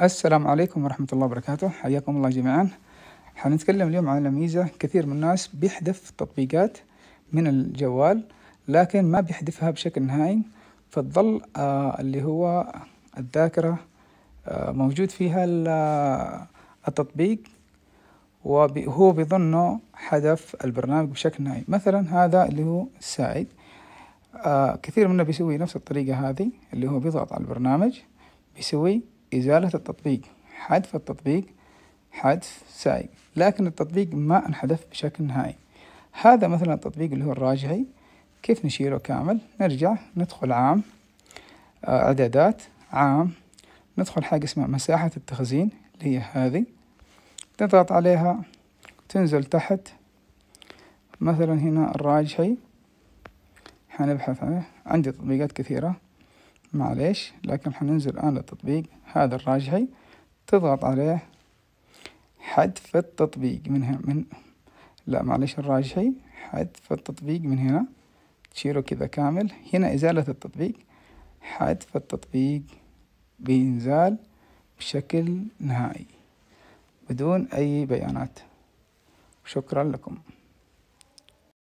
السلام عليكم ورحمة الله وبركاته حياكم الله جميعا حنتكلم اليوم على ميزة كثير من الناس بيحذف تطبيقات من الجوال لكن ما بيحذفها بشكل نهائي فتظل آه اللي هو الذاكرة آه موجود فيها آه، التطبيق وهو بيظنه حذف البرنامج بشكل نهائي مثلا هذا اللي هو ساعد آه كثير منا بيسوي نفس الطريقة هذه اللي هو بيضغط على البرنامج بيسوي إزالة التطبيق حذف التطبيق حذف سائق لكن التطبيق ما انحذف بشكل نهائي هذا مثلا التطبيق اللي هو الراجعي كيف نشيله كامل نرجع ندخل عام آه، إعدادات عام ندخل حاجة اسمها مساحة التخزين اللي هي هذه تضغط عليها تنزل تحت مثلا هنا الراجحي حنبحث عنه عندي تطبيقات كثيرة معليش لكن حننزل الآن للتطبيق هذا الراجحي تضغط عليه حذف التطبيق من هنا من لا معليش الراجحي حذف التطبيق من هنا تشيله كذا كامل هنا إزالة التطبيق حذف التطبيق بينزال بشكل نهائي بدون أي بيانات شكرا لكم